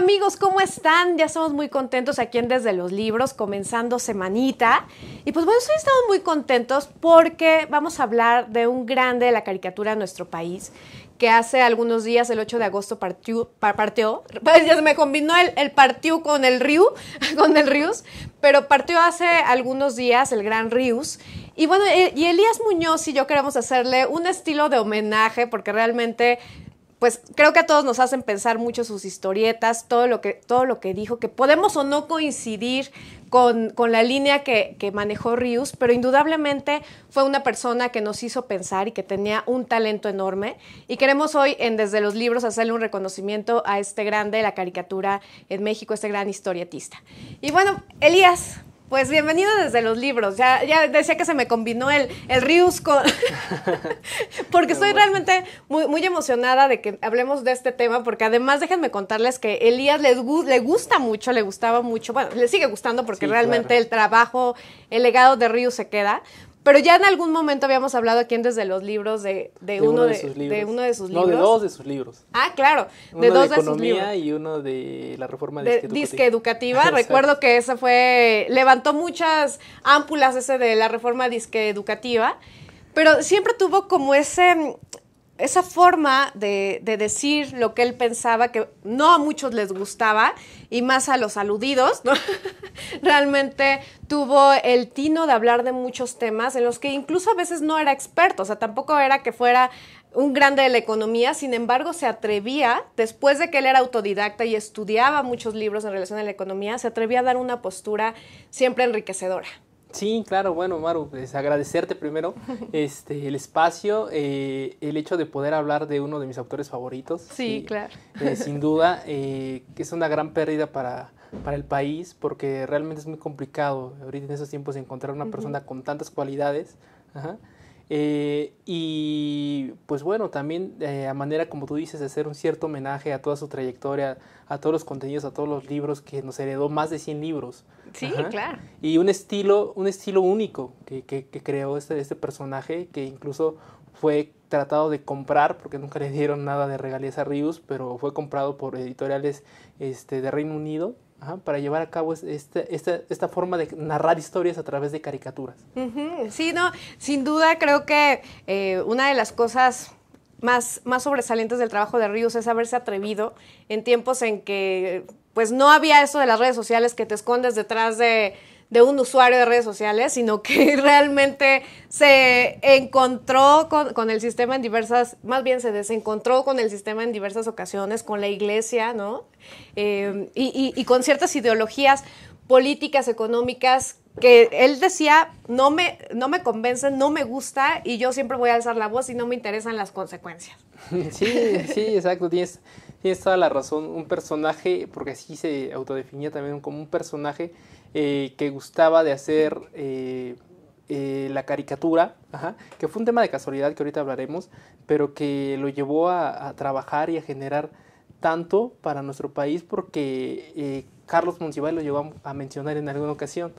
amigos? ¿Cómo están? Ya estamos muy contentos aquí en Desde los Libros, comenzando semanita. Y pues bueno, hoy estamos muy contentos porque vamos a hablar de un grande de la caricatura de nuestro país que hace algunos días, el 8 de agosto, partió, partió pues ya se me combinó el, el partió con el Riu, con el Rius, pero partió hace algunos días el gran Rius. Y bueno, eh, y Elías Muñoz y yo queremos hacerle un estilo de homenaje porque realmente pues creo que a todos nos hacen pensar mucho sus historietas, todo lo que, todo lo que dijo, que podemos o no coincidir con, la línea que, manejó Rius, pero indudablemente fue una persona que nos hizo pensar y que tenía un talento enorme. Y queremos hoy, en Desde los Libros, hacerle un reconocimiento a este grande de la caricatura en México, este gran historietista. Y bueno, Elías, pues bienvenido desde los libros. Ya, ya decía que se me combinó el, el Rius con... porque estoy realmente muy, muy emocionada de que hablemos de este tema, porque además déjenme contarles que Elías le, le gusta mucho, le gustaba mucho, bueno, le sigue gustando porque realmente el trabajo, el legado de Rius se queda, pero ya en algún momento habíamos hablado aquí en desde los libros de, uno, de, sus libros. uno de sus libros. No, de dos de sus libros. Ah, claro, de dos de, sus libros. y uno de la reforma de disque educativa. educativa. Recuerdo que esa fue levantó muchas ámpulas ese de la reforma disque educativa, pero siempre tuvo como ese esa forma de, decir lo que él pensaba, que no a muchos les gustaba, y más a los aludidos, realmente tuvo el tino de hablar de muchos temas en los que incluso a veces no era experto, o sea, tampoco era que fuera un grande de la economía, sin embargo se atrevía, después de que él era autodidacta y estudiaba muchos libros en relación a la economía, se atrevía a dar una postura siempre enriquecedora. Sí, claro, bueno, Maru, pues agradecerte primero este, el espacio, eh, el hecho de poder hablar de uno de mis autores favoritos. Sí, claro. Eh, sin duda, eh, que es una gran pérdida para, el país porque realmente es muy complicado ahorita en esos tiempos encontrar una persona con tantas cualidades. Ajá, eh, y pues bueno, también eh, a manera como tú dices, de hacer un cierto homenaje a toda su trayectoria, a todos los contenidos, a todos los libros que nos heredó más de 100 libros. Sí, claro. Y un estilo, un estilo único que, creó este, este personaje, que incluso fue tratado de comprar, porque nunca le dieron nada de regalías a Rius, pero fue comprado por editoriales este, de Reino Unido para llevar a cabo este, esta, esta, forma de narrar historias a través de caricaturas. Sí, no, sin duda creo que eh, una de las cosas más, más sobresalientes del trabajo de Ríos es haberse atrevido en tiempos en que pues no había eso de las redes sociales que te escondes detrás de de un usuario de redes sociales, sino que realmente se encontró con, el sistema en diversas, más bien se desencontró con el sistema en diversas ocasiones, con la iglesia, ¿no? Em, y, con ciertas ideologías políticas, económicas, que él decía, no me, no me convence, no me gusta y yo siempre voy a alzar la voz y no me interesan las consecuencias. Sí, sí, exacto, tienes, tienes toda la razón. Un personaje, porque así se autodefinía también como un personaje eh, que gustaba de hacer eh, eh, la caricatura, que fue un tema de casualidad que ahorita hablaremos, pero que lo llevó a, trabajar y a generar tanto para nuestro país porque Carlos Monsiváis lo llevó a, mencionar en alguna ocasión.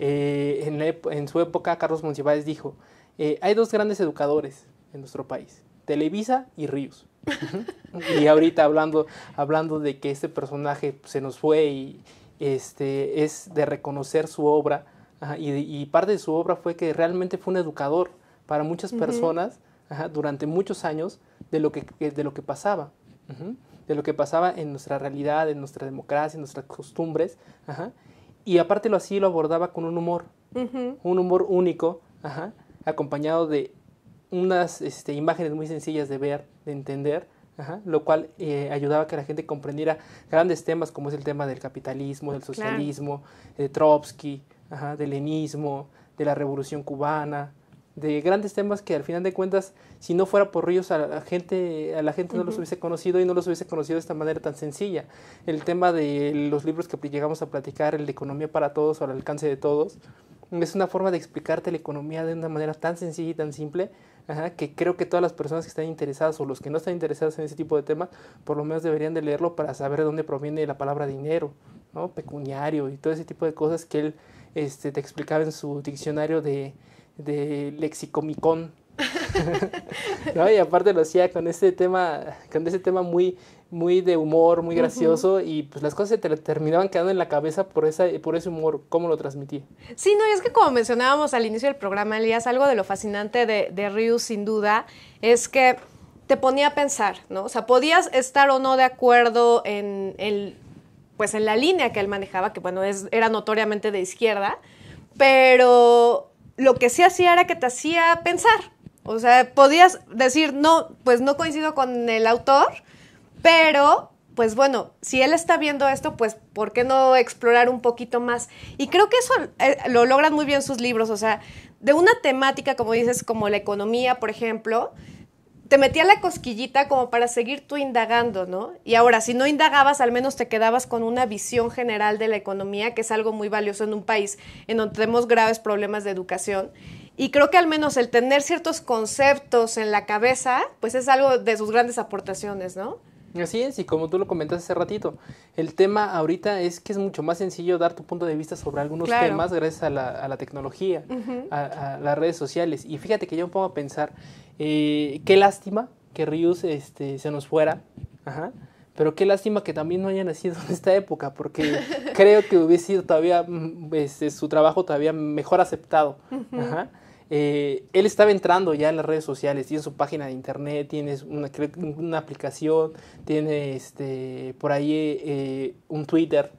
en, su época Carlos Monsiváis dijo, hay dos grandes educadores en nuestro país, Televisa y Ríos. y ahorita hablando, hablando de que este personaje se nos fue y, este, es de reconocer su obra. y, parte de su obra fue que realmente fue un educador para muchas personas durante muchos años de lo que, de lo que pasaba. de lo que pasaba en nuestra realidad, en nuestra democracia, en nuestras costumbres. y aparte lo así lo abordaba con un humor, un humor único, acompañado de unas este, imágenes muy sencillas de ver, de entender, lo cual eh, ayudaba a que la gente comprendiera grandes temas como es el tema del capitalismo, del socialismo, de Trotsky, del lenismo, de la revolución cubana, de grandes temas que al final de cuentas, si no fuera por Ríos, a la gente, a la gente no los hubiese conocido y no los hubiese conocido de esta manera tan sencilla. El tema de los libros que llegamos a platicar, el de economía para todos o al alcance de todos, es una forma de explicarte la economía de una manera tan sencilla y tan simple que creo que todas las personas que están interesadas o los que no están interesados en ese tipo de temas, por lo menos deberían de leerlo para saber de dónde proviene la palabra dinero, ¿no? pecuniario y todo ese tipo de cosas que él este, te explicaba en su diccionario de, lexicomicón. ¿No? Y aparte lo hacía con este tema, con ese tema muy muy de humor, muy gracioso y pues las cosas se te terminaban quedando en la cabeza por, por ese humor, cómo lo transmití? Sí, no, y es que como mencionábamos al inicio del programa, Elías, algo de lo fascinante de, de Ryu sin duda es que te ponía a pensar, ¿no? O sea, podías estar o no de acuerdo en, pues en la línea que él manejaba, que bueno, era notoriamente de izquierda, pero lo que sí hacía era que te hacía pensar. O sea, podías decir, no, pues no coincido con el autor, pero, pues bueno, si él está viendo esto, pues ¿por qué no explorar un poquito más? Y creo que eso eh, lo logran muy bien sus libros, o sea, de una temática, como dices, como la economía, por ejemplo, te metía la cosquillita como para seguir tú indagando, ¿no? Y ahora, si no indagabas, al menos te quedabas con una visión general de la economía, que es algo muy valioso en un país en donde tenemos graves problemas de educación. Y creo que al menos el tener ciertos conceptos en la cabeza, pues es algo de sus grandes aportaciones, ¿no? Así es, y como tú lo comentaste hace ratito, el tema ahorita es que es mucho más sencillo dar tu punto de vista sobre algunos temas gracias a la, tecnología, a, las redes sociales. Y fíjate que yo me pongo a pensar, eh, qué lástima que Rius este, se nos fuera, pero qué lástima que también no haya nacido en esta época, porque creo que hubiese sido todavía, mm, este, su trabajo todavía mejor aceptado. Ajá eh, él estaba entrando ya en las redes sociales, tiene su página de internet, tiene una, aplicación, tiene este, por ahí eh, un Twitter,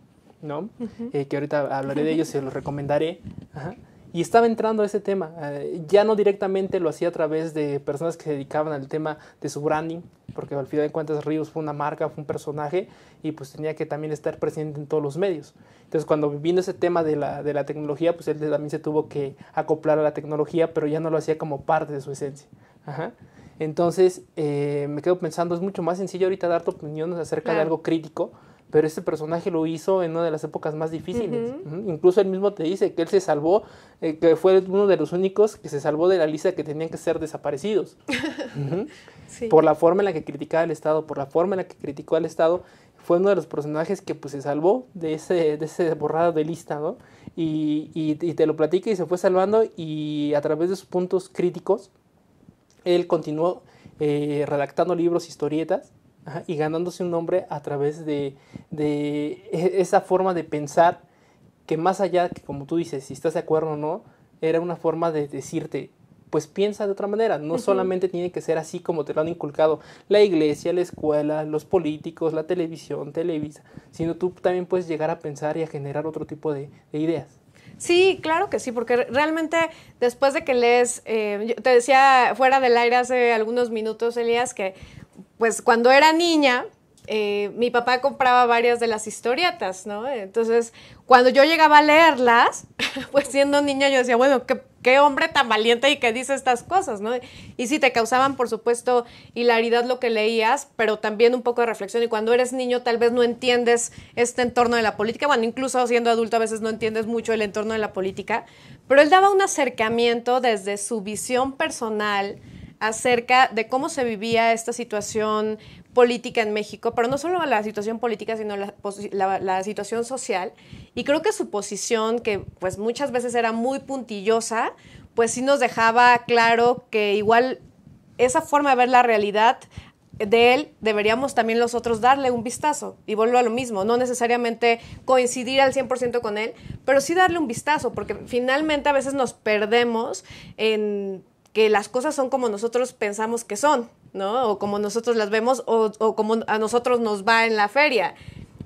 ¿no? Eh, que ahorita hablaré de ellos, se los recomendaré. Ajá y estaba entrando a ese tema. Eh, ya no directamente lo hacía a través de personas que se dedicaban al tema de su branding, porque al final de cuentas Ríos fue una marca, fue un personaje y pues tenía que también estar presente en todos los medios. Entonces cuando vino ese tema de la, tecnología, pues él también se tuvo que acoplar a la tecnología, pero ya no lo hacía como parte de su esencia. Entonces eh, me quedo pensando, es mucho más sencillo ahorita dar tu opinión acerca de algo crítico pero este personaje lo hizo en una de las épocas más difíciles. Incluso él mismo te dice que él se salvó, eh, que fue uno de los únicos que se salvó de la lista que tenían que ser desaparecidos. Por la forma en la que criticaba al Estado, por la forma en la que criticó al Estado, fue uno de los personajes que pues, se salvó de ese, de ese borrado de lista, ¿no? Y, y, te lo platica y se fue salvando y a través de sus puntos críticos, él continuó eh, redactando libros, historietas, y ganándose un nombre a través de, e, esa forma de pensar que más allá que como tú dices, si estás de acuerdo o no, era una forma de decirte, pues piensa de otra manera, no solamente tiene que ser así como te lo han inculcado la iglesia, la escuela, los políticos, la televisión, Televisa, sino tú también puedes llegar a pensar y a generar otro tipo de, ideas. Sí, claro que sí, porque realmente después de que lees, eh, te decía fuera del aire hace algunos minutos, Elías, que pues cuando era niña, eh, mi papá compraba varias de las historietas, ¿no? Entonces, cuando yo llegaba a leerlas, pues siendo niña yo decía, bueno, qué, qué hombre tan valiente y que dice estas cosas, ¿no? Y sí, te causaban, por supuesto, hilaridad lo que leías, pero también un poco de reflexión. Y cuando eres niño, tal vez no entiendes este entorno de la política. Bueno, incluso siendo adulto, a veces no entiendes mucho el entorno de la política. Pero él daba un acercamiento desde su visión personal acerca de cómo se vivía esta situación política en México, pero no solo la situación política, sino la, situación social. Y creo que su posición, que pues muchas veces era muy puntillosa, pues sí nos dejaba claro que igual esa forma de ver la realidad de él deberíamos también los otros darle un vistazo y vuelvo a lo mismo, no necesariamente coincidir al 100% con él, pero sí darle un vistazo, porque finalmente a veces nos perdemos en que las cosas son como nosotros pensamos que son, ¿no? O como nosotros las vemos o, como a nosotros nos va en la feria.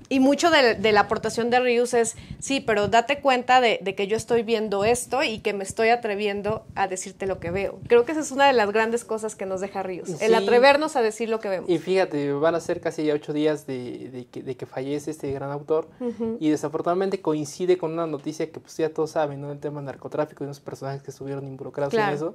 Y mucho de, la aportación de Rius es, sí, pero date cuenta de, que yo estoy viendo esto y que me estoy atreviendo a decirte lo que veo. Creo que esa es una de las grandes cosas que nos deja Rius, el atrevernos a decir lo que vemos. Y fíjate, van a ser casi ya ocho días de, que, fallece este gran autor y desafortunadamente coincide con una noticia que pues ya todos saben, ¿no? El tema del narcotráfico y unos personajes que estuvieron involucrados en eso.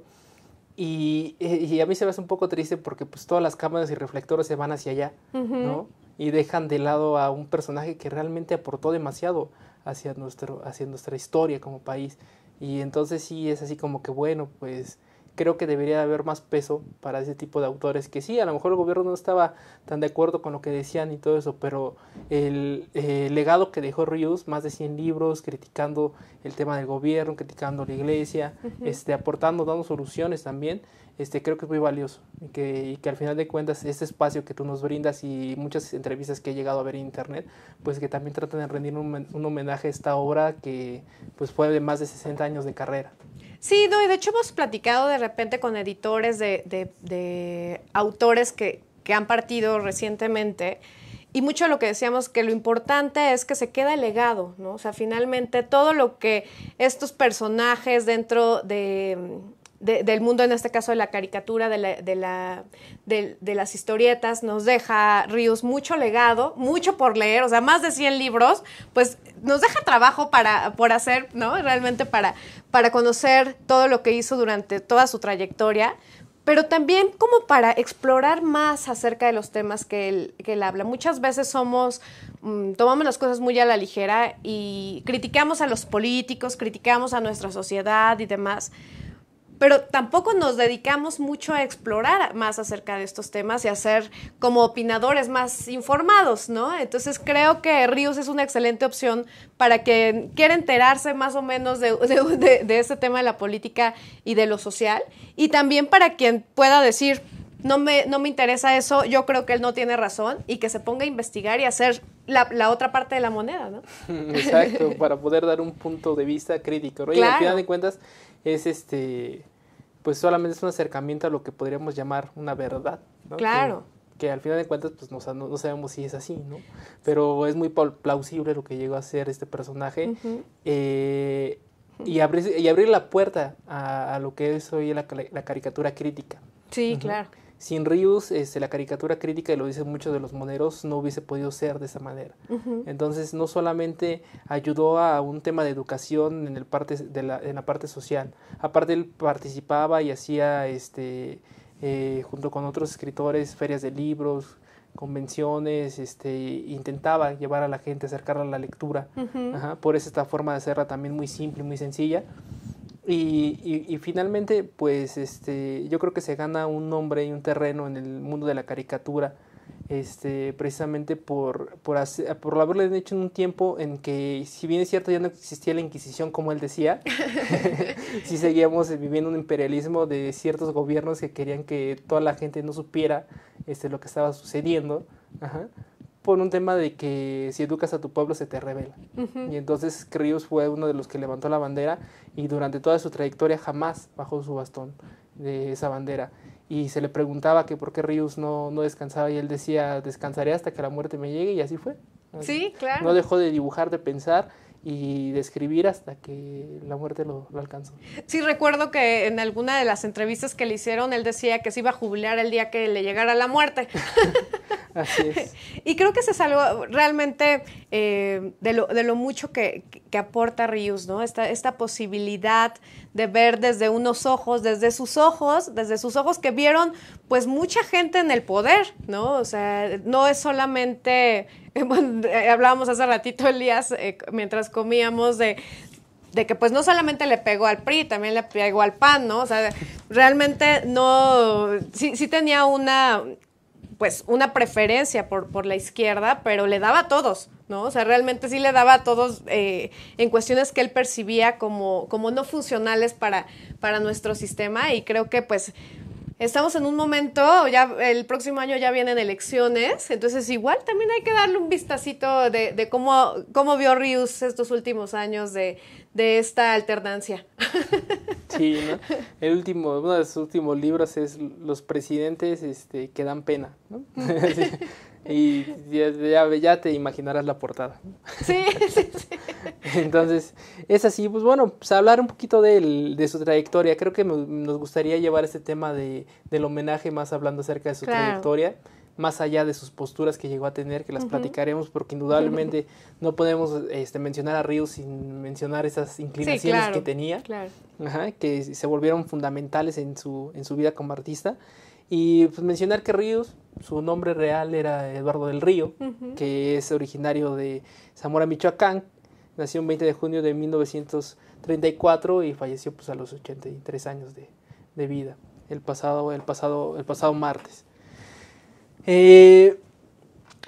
Y, a mí se me hace un poco triste porque pues todas las cámaras y reflectores se van hacia allá, ¿no? Y dejan de lado a un personaje que realmente aportó demasiado hacia, nuestro, hacia nuestra historia como país. Y entonces sí es así como que, bueno, pues creo que debería haber más peso para ese tipo de autores que sí, a lo mejor el gobierno no estaba tan de acuerdo con lo que decían y todo eso, pero el eh, legado que dejó Ríos más de 100 libros criticando el tema del gobierno, criticando la iglesia, este, aportando, dando soluciones también, este, creo que es muy valioso y que, que al final de cuentas este espacio que tú nos brindas y muchas entrevistas que he llegado a ver en internet, pues que también tratan de rendir un, un homenaje a esta obra que pues fue de más de 60 años de carrera. Sí, y de hecho hemos platicado de repente con editores de, de, autores que, han partido recientemente. Y mucho de lo que decíamos, que lo importante es que se queda el legado, ¿no? O sea, finalmente todo lo que estos personajes dentro de, del mundo, en este caso de la caricatura, de, la, de, las historietas, nos deja Ríos mucho legado, mucho por leer, o sea, más de 100 libros, pues nos deja trabajo para, por hacer, ¿no? Realmente para, para conocer todo lo que hizo durante toda su trayectoria, pero también como para explorar más acerca de los temas que él, habla. Muchas veces somos, mm, tomamos las cosas muy a la ligera y criticamos a los políticos, criticamos a nuestra sociedad y demás pero tampoco nos dedicamos mucho a explorar más acerca de estos temas y a ser como opinadores más informados, ¿no? Entonces creo que Ríos es una excelente opción para quien quiera enterarse más o menos de, de, este tema de la política y de lo social, y también para quien pueda decir, no me, no me interesa eso, yo creo que él no tiene razón y que se ponga a investigar y hacer la, otra parte de la moneda, ¿no? Exacto, para poder dar un punto de vista crítico. ¿no? Y al final de cuentas, es este, pues solamente es un acercamiento a lo que podríamos llamar una verdad. Claro. Que, al final de cuentas, pues no, sabemos si es así, ¿no? Pero es muy plausible lo que llegó a ser este personaje. Eh, y, abrir, y abrir la puerta a, lo que es hoy la, caricatura crítica. Sí, claro sin Rius, este, la caricatura crítica, y lo dicen muchos de los moneros, no hubiese podido ser de esa manera. Entonces, no solamente ayudó a un tema de educación en, el parte de la, parte social, aparte él participaba y hacía, este, eh, junto con otros escritores, ferias de libros, convenciones, este, intentaba llevar a la gente, acercarla a la lectura. por eso esta forma de hacerla también muy simple, muy sencilla. Y, finalmente, pues este, yo creo que se gana un nombre y un terreno en el mundo de la caricatura, este, precisamente por, por, por haberle hecho en un tiempo en que, si bien es cierto, ya no existía la Inquisición como él decía, si seguíamos viviendo un imperialismo de ciertos gobiernos que querían que toda la gente no supiera este, lo que estaba sucediendo. por un tema de que si educas a tu pueblo se te revela. Y entonces Crius fue uno de los que levantó la bandera y durante toda su trayectoria jamás bajó su bastón de esa bandera. Y se le preguntaba que por qué Ríos no, no descansaba y él decía, descansaré hasta que la muerte me llegue y así fue. Sí, claro. No dejó de dibujar, de pensar y describir hasta que la muerte lo, alcanzó. Sí, recuerdo que en alguna de las entrevistas que le hicieron, él decía que se iba a jubilar el día que le llegara la muerte. Así es. Y creo que se salvó realmente eh, de, lo, mucho que, aporta Rius, ¿no? Esta, esta posibilidad de ver desde unos ojos, desde sus ojos, desde sus ojos que vieron pues mucha gente en el poder, ¿no? O sea, no es solamente Eh, hablábamos hace ratito, Elías, eh, mientras comíamos de que pues no solamente le pegó al PRI, también le pegó al PAN, ¿no? O sea, realmente no, sí, sí tenía una, pues una preferencia por, por la izquierda, pero le daba a todos, ¿no? O sea, realmente sí le daba a todos eh, en cuestiones que él percibía como, como no funcionales para, para nuestro sistema y creo que pues Estamos en un momento, ya el próximo año ya vienen elecciones, entonces igual también hay que darle un vistacito de, cómo, cómo vio Rius estos últimos años de, esta alternancia. Sí, ¿no? El último, uno de sus últimos libros es Los presidentes este, que dan pena, ¿no? Y ya, te imaginarás la portada. Sí, sí, sí. Entonces, es así. Pues bueno, pues hablar un poquito de, su trayectoria. Creo que nos gustaría llevar este tema de, del homenaje más hablando acerca de su trayectoria más allá de sus posturas que llegó a tener, que las platicaremos, porque indudablemente no podemos este, mencionar a Ríos sin mencionar esas inclinaciones que tenía, claro. que se volvieron fundamentales en su, en su vida como artista. Y pues mencionar que Ríos, su nombre real era Eduardo del Río, que es originario de Zamora, Michoacán. Nació el 20 de junio de 1934 y falleció pues, a los 83 años de, vida, el pasado, el pasado, el pasado martes. Eh,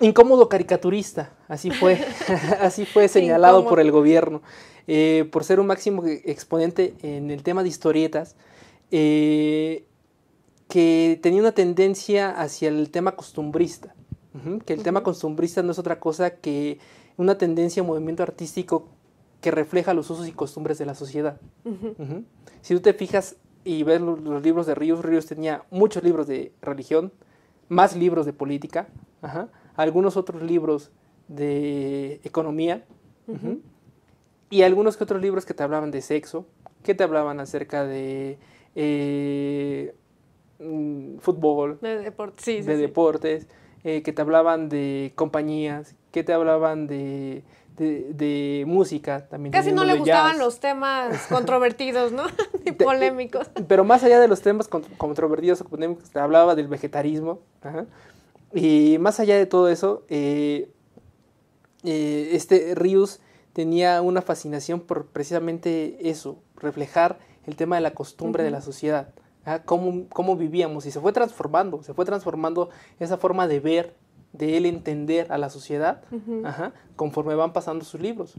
incómodo caricaturista, así fue, así fue señalado por el gobierno, eh, por ser un máximo exponente en el tema de historietas. Eh, que tenía una tendencia hacia el tema costumbrista, que el tema costumbrista no es otra cosa que una tendencia, un movimiento artístico que refleja los usos y costumbres de la sociedad. Si tú te fijas y ves los, libros de Ríos, Ríos tenía muchos libros de religión, más libros de política, algunos otros libros de economía y algunos que otros libros que te hablaban de sexo, que te hablaban acerca de eh, Mm, fútbol, de, deportes, eh, que te hablaban de compañías, que te hablaban de, de, música también. Casi no le gustaban los temas controvertidos, ¿no? polémicos. Eh, pero más allá de los temas controvertidos o polémicos, te hablaba del vegetarismo. Y más allá de todo eso, eh, este Rius tenía una fascinación por precisamente eso, reflejar el tema de la costumbre de la sociedad. Ah, cómo, cómo, vivíamos y se fue transformando, se fue transformando esa forma de ver, de él entender a la sociedad, ajá, conforme van pasando sus libros.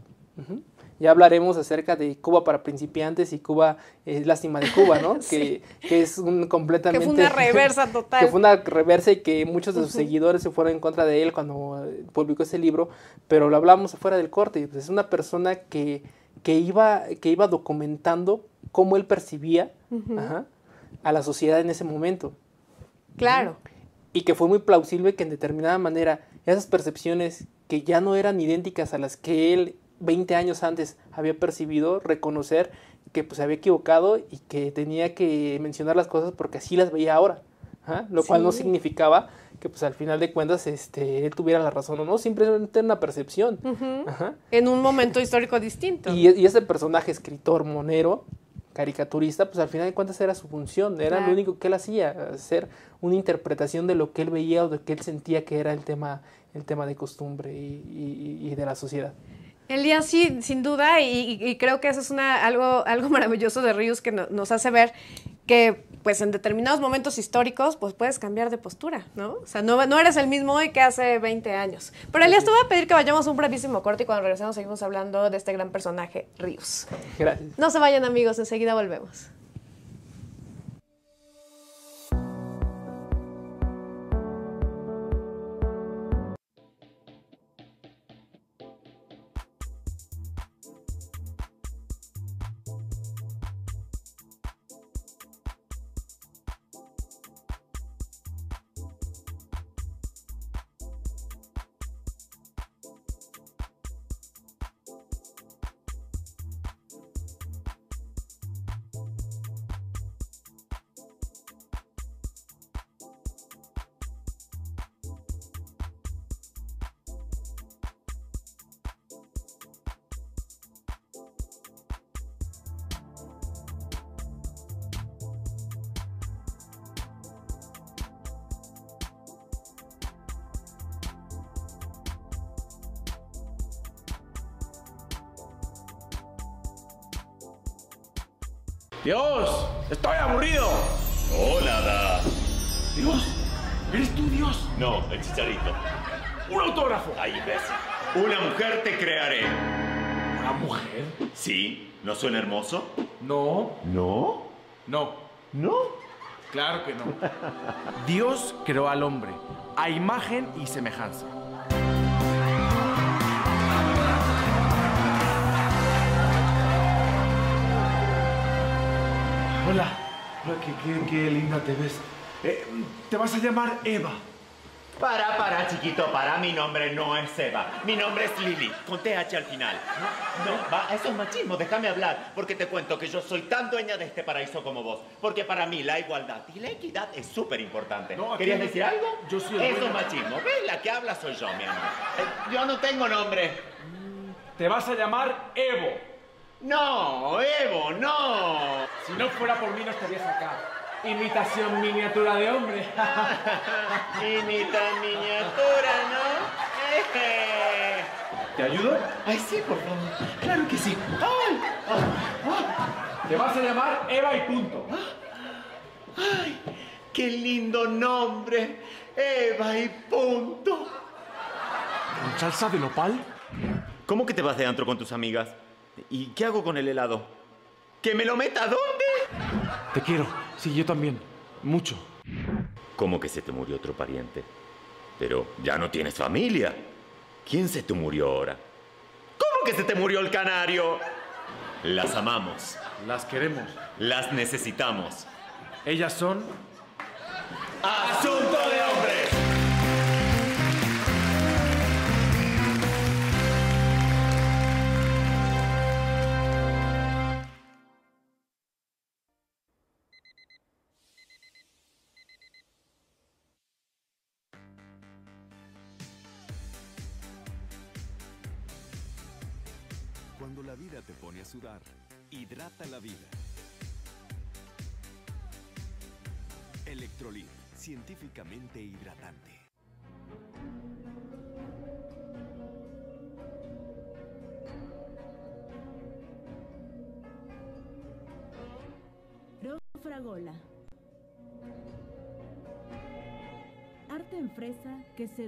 Ya hablaremos acerca de Cuba para principiantes y Cuba, es eh, lástima de Cuba, ¿no? que, que, es un completamente... Que fue una reversa total. que fue una reversa y que muchos de sus seguidores se fueron en contra de él cuando eh, publicó ese libro, pero lo hablamos afuera del corte. Pues, es una persona que, que, iba, que iba documentando cómo él percibía, ajá, a la sociedad en ese momento. Claro. Y que fue muy plausible que en determinada manera esas percepciones que ya no eran idénticas a las que él 20 años antes había percibido, reconocer que pues, se había equivocado y que tenía que mencionar las cosas porque así las veía ahora. ¿ah? Lo cual no significaba que pues al final de cuentas este, él tuviera la razón o no, simplemente una percepción. En un momento histórico distinto. y ese personaje, escritor, monero, caricaturista, pues al final de cuentas era su función, era lo único que él hacía, hacer una interpretación de lo que él veía o de lo que él sentía que era el tema, el tema de costumbre y, de la sociedad. El día sí, sin duda, y, creo que eso es una, algo, algo maravilloso de Ríos que nos hace ver que pues en determinados momentos históricos, pues puedes cambiar de postura, ¿no? O sea, no, no eres el mismo hoy que hace 20 años. Pero Elias, te voy a pedir que vayamos un brevísimo corte y cuando regresemos seguimos hablando de este gran personaje, Ríos. Gracias. No se vayan amigos, enseguida volvemos. Dios, estoy aburrido. Hola, Da. Dios, ¿eres tú Dios? No, el chicharito. Un autógrafo. Ahí ves. Una mujer te crearé. ¿Una mujer? Sí. ¿No suena hermoso? No. ¿No? No. ¿No? Claro que no. Dios creó al hombre a imagen y semejanza. Hola. qué, linda te ves. Eh, te vas a llamar Eva. Para, para, chiquito, para. Mi nombre no es Eva. Mi nombre es Lili, con TH al final. No, va, eso es machismo, déjame hablar. Porque te cuento que yo soy tan dueña de este paraíso como vos. Porque para mí la igualdad y la equidad es súper importante. No, ¿Querías decir algo? Yo soy Eso es machismo. ve, La que habla soy yo, mi amor. Eh, yo no tengo nombre. Te vas a llamar Evo. No, Evo, no. Si no fuera por mí no estarías acá. Imitación miniatura de hombre. Imita miniatura, ¿no? Eh. ¿Te ayudo? Ay, sí, por favor. Claro que sí. ¡Ay! Te vas a llamar Eva y punto. ¡Ay! ¡Qué lindo nombre! Eva y punto. ¿Con salsa de nopal? ¿Cómo que te vas de antro con tus amigas? ¿Y qué hago con el helado? ¿Que me lo meta dónde? Te quiero. Sí, yo también. Mucho. ¿Cómo que se te murió otro pariente? Pero ya no tienes familia. ¿Quién se te murió ahora? ¿Cómo que se te murió el canario? Las amamos. Las queremos. Las necesitamos. Ellas son... Asunto de...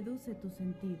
Reduce tus sentidos.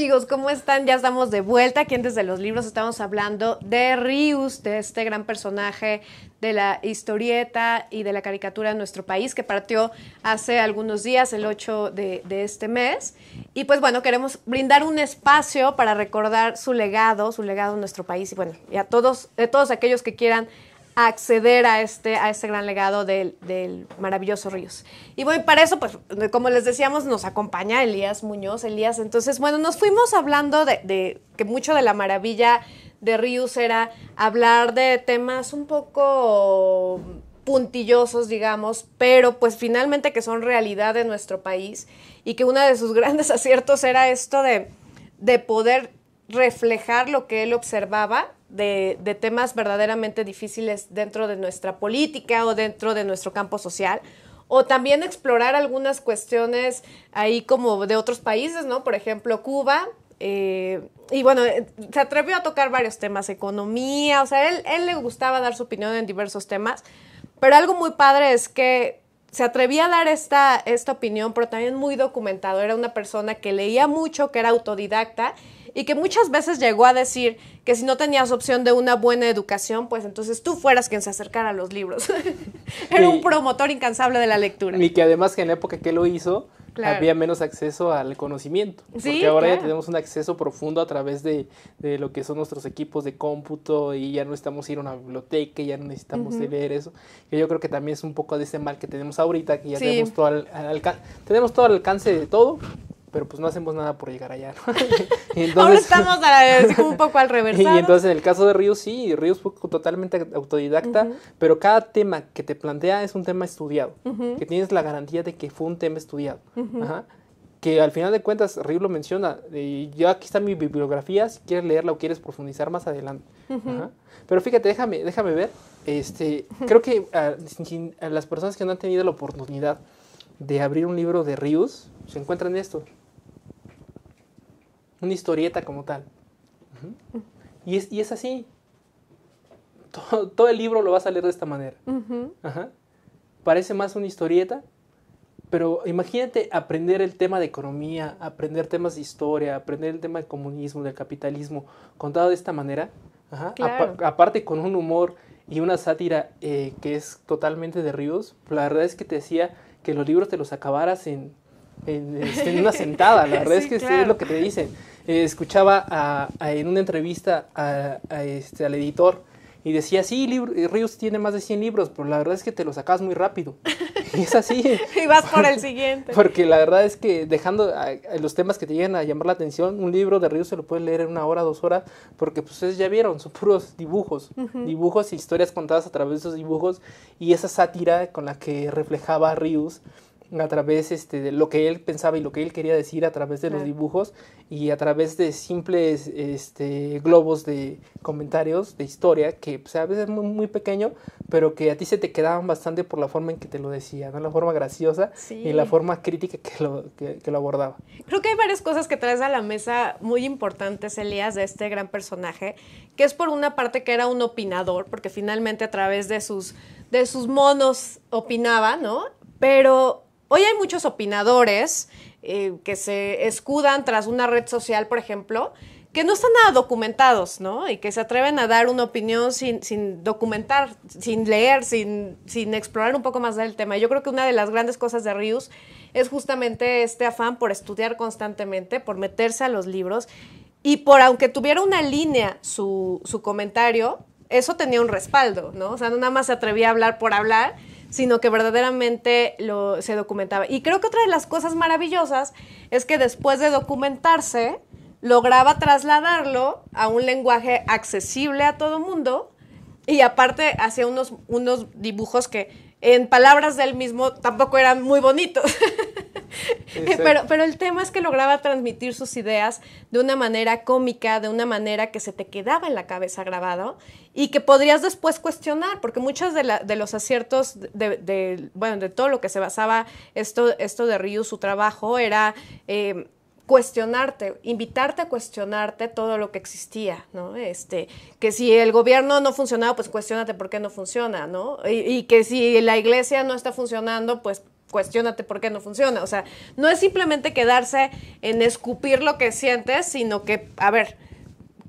amigos? ¿Cómo están? Ya estamos de vuelta aquí en Desde los Libros. Estamos hablando de Rius, de este gran personaje de la historieta y de la caricatura de nuestro país que partió hace algunos días, el 8 de, este mes. Y pues bueno, queremos brindar un espacio para recordar su legado, su legado en nuestro país y bueno, y todos, a todos aquellos que quieran acceder a este, a este gran legado del, maravilloso Ríos. Y voy para eso, pues, como les decíamos, nos acompaña Elías Muñoz. Elías, entonces, bueno, nos fuimos hablando de, que mucho de la maravilla de Ríos era hablar de temas un poco puntillosos, digamos, pero pues finalmente que son realidad de nuestro país y que uno de sus grandes aciertos era esto de, de poder reflejar lo que él observaba de, temas verdaderamente difíciles dentro de nuestra política o dentro de nuestro campo social. O también explorar algunas cuestiones ahí como de otros países, ¿no? Por ejemplo, Cuba. Eh, y bueno, eh, se atrevió a tocar varios temas, economía, o sea, él, él le gustaba dar su opinión en diversos temas. Pero algo muy padre es que se atrevía a dar esta, esta opinión, pero también muy documentado. Era una persona que leía mucho, que era autodidacta y que muchas veces llegó a decir que si no tenías opción de una buena educación, pues entonces tú fueras quien se acercara a los libros. Era un promotor incansable de la lectura. Y que además que en la época que lo hizo, había menos acceso al conocimiento. porque ahora ya tenemos un acceso profundo a través de, de, lo que son nuestros equipos de cómputo y ya no necesitamos ir a una biblioteca, ya no necesitamos leer eso. Que yo creo que también es un poco de ese mal que tenemos ahorita, que ya tenemos, todo al, tenemos todo al alcance de todo, pero pues no hacemos nada por llegar allá. ¿no? Ahora estamos un poco al revés. Y entonces en el caso de Ríos, sí, Ríos fue totalmente autodidacta, pero cada tema que te plantea es un tema estudiado, que tienes la garantía de que fue un tema estudiado. Que al final de cuentas, Ríos lo menciona, yo aquí está mi bibliografía, si quieres leerla o quieres profundizar más adelante. Pero fíjate, déjame, déjame ver, este, creo que ah, las personas que no han tenido la oportunidad de abrir un libro de Ríos, se encuentran esto una historieta como tal. y, es, y es así. Todo, el libro lo vas a leer de esta manera. Parece más una historieta, pero imagínate aprender el tema de economía, aprender temas de historia, aprender el tema del comunismo, del capitalismo, contado de esta manera. aparte con un humor y una sátira eh, que es totalmente de ríos. La verdad es que te decía que los libros te los acabaras en, en, este, una sentada. La verdad es que es lo que te dicen eh, escuchaba en una entrevista a, este, al editor y decía, sí, libro, eh, Rius tiene más de 100 libros, pero la verdad es que te los sacas muy rápido. Y es así. y vas por el siguiente. Porque la verdad es que dejando los temas que te llegan a llamar la atención, un libro de Rius se lo puedes leer en una hora, dos horas, porque pues ustedes ya vieron, son puros dibujos, dibujos e historias contadas a través de esos dibujos y esa sátira con la que reflejaba Rius a través este, de lo que él pensaba y lo que él quería decir a través de los dibujos y a través de simples este, globos de comentarios, de historia, que pues, a veces es muy, pequeño, pero que a ti se te quedaban bastante por la forma en que te lo decía, la forma graciosa y la forma crítica que lo, abordaba. Creo que hay varias cosas que traes a la mesa muy importantes, Elías, de este gran personaje, que es por una parte que era un opinador, porque finalmente a través de sus, de sus monos opinaba, ¿no? Pero Hoy hay muchos opinadores eh, que se escudan tras una red social, por ejemplo, que no están nada documentados, ¿no? Y que se atreven a dar una opinión sin, documentar, sin leer, sin, sin, explorar un poco más del tema. Yo creo que una de las grandes cosas de Rius es justamente este afán por estudiar constantemente, por meterse a los libros y por, aunque tuviera una línea su, su comentario, eso tenía un respaldo, ¿no? O sea, no nada más se atrevía a hablar por hablar, sino que verdaderamente lo, se documentaba. Y creo que otra de las cosas maravillosas es que después de documentarse, lograba trasladarlo a un lenguaje accesible a todo mundo y aparte hacía unos, unos dibujos que en palabras del mismo, tampoco eran muy bonitos. pero, el tema es que lograba transmitir sus ideas de una manera cómica, de una manera que se te quedaba en la cabeza grabado y que podrías después cuestionar, porque muchos de, de los aciertos de, bueno, de todo lo que se basaba esto, de Ryu, su trabajo, era... Eh, cuestionarte, invitarte a cuestionarte todo lo que existía, ¿no? Este, que si el gobierno no funcionaba, pues cuestionate por qué no funciona, ¿no? Y, y, que si la iglesia no está funcionando, pues cuestionate por qué no funciona. O sea, no es simplemente quedarse en escupir lo que sientes, sino que, a ver,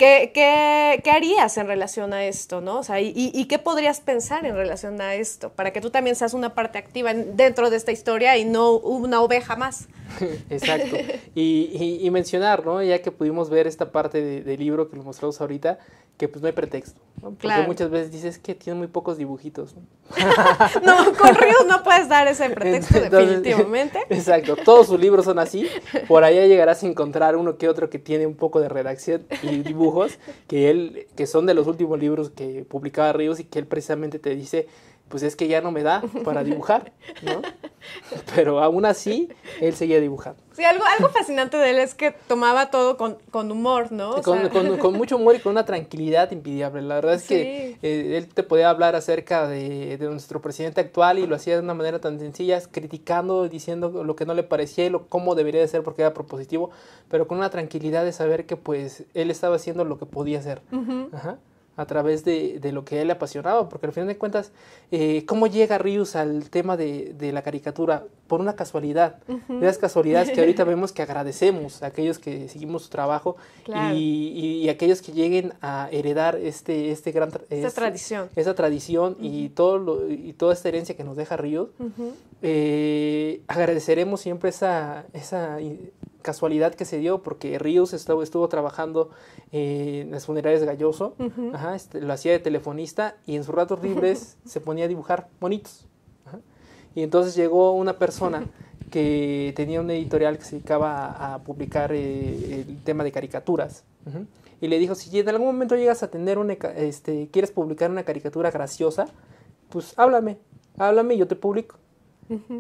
¿Qué, qué, harías en relación a esto, no? O sea, y, qué podrías pensar en relación a esto? Para que tú también seas una parte activa dentro de esta historia y no una oveja más. Exacto. Y, y, mencionar, ¿no? Ya que pudimos ver esta parte del libro que lo mostramos ahorita, que pues no hay pretexto. Porque muchas veces dices que tiene muy pocos dibujitos. No, con Ríos no puedes dar ese pretexto este, definitivamente. Exacto, todos sus libros son así. Por allá llegarás a encontrar uno que otro que tiene un poco de redacción y dibujos que él que son de los últimos libros que publicaba Ríos y que él precisamente te dice pues es que ya no me da para dibujar, ¿no? Pero aún así, él seguía dibujando. Sí, algo, algo fascinante de él es que tomaba todo con, humor, ¿no? con, mucho humor y con una tranquilidad impidiable. La verdad es que eh, él te podía hablar acerca de, nuestro presidente actual y lo hacía de una manera tan sencilla, criticando, diciendo lo que no le parecía y lo, cómo debería de ser porque era propositivo, pero con una tranquilidad de saber que pues él estaba haciendo lo que podía hacer. Ajá a través de, lo que a él le apasionaba, porque al final de cuentas, eh, ¿cómo llega Ríos al tema de, la caricatura? Por una casualidad, de las casualidades que ahorita vemos que agradecemos a aquellos que seguimos su trabajo y, y, aquellos que lleguen a heredar este, este gran... Esta tradición. Esa tradición y, todo lo, y toda esta herencia que nos deja Ríos, eh, agradeceremos siempre esa, esa casualidad que se dio porque Ríos estuvo, trabajando eh, en las funerarias Galloso, este, lo hacía de telefonista y en sus ratos libres se ponía a dibujar bonitos. Y entonces llegó una persona que tenía una editorial que se dedicaba a, publicar eh, el tema de caricaturas. Y le dijo, si en algún momento llegas a tener una, este, quieres publicar una caricatura graciosa, pues háblame, háblame y yo te publico.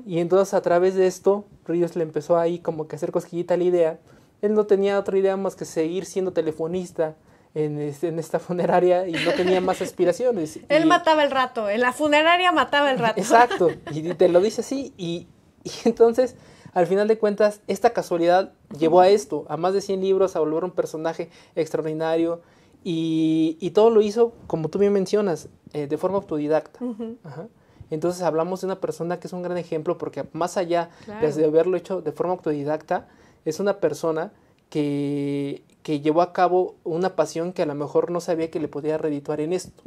Y entonces a través de esto, Ríos le empezó ahí como que hacer cosquillita la idea. Él no tenía otra idea más que seguir siendo telefonista en, este, esta funeraria y no tenía más aspiraciones. Él mataba el rato, en la funeraria mataba el rato. Exacto, y te lo dice así. Y, entonces, al final de cuentas, esta casualidad llevó a esto, a más de 100 libros, a volver un personaje extraordinario. Y, todo lo hizo, como tú bien mencionas, eh, de forma autodidacta. Ajá. Entonces hablamos de una persona que es un gran ejemplo porque más allá de haberlo hecho de forma autodidacta, es una persona que, llevó a cabo una pasión que a lo mejor no sabía que le podía redituar en esto.